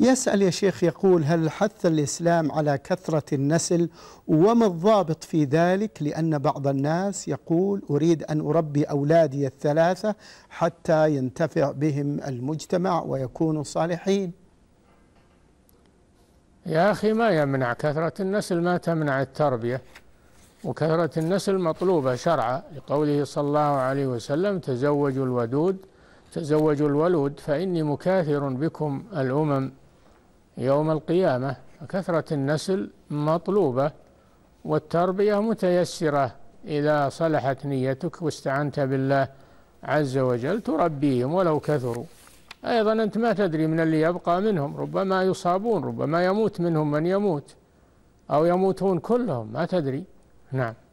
يسأل يا شيخ يقول هل حث الإسلام على كثرة النسل وما الضابط في ذلك لأن بعض الناس يقول أريد أن أربي أولادي الثلاثة حتى ينتفع بهم المجتمع ويكونوا صالحين يا أخي ما يمنع كثرة النسل ما تمنع التربية وكثرة النسل مطلوبة شرعا لقوله صلى الله عليه وسلم تزوجوا الودود تزوجوا الولود فإني مكاثر بكم الأمم يوم القيامة فكثرة النسل مطلوبة والتربية متيسرة إذا صلحت نيتك واستعنت بالله عز وجل تربيهم ولو كثروا أيضا أنت ما تدري من اللي يبقى منهم ربما يصابون ربما يموت منهم من يموت أو يموتون كلهم ما تدري نعم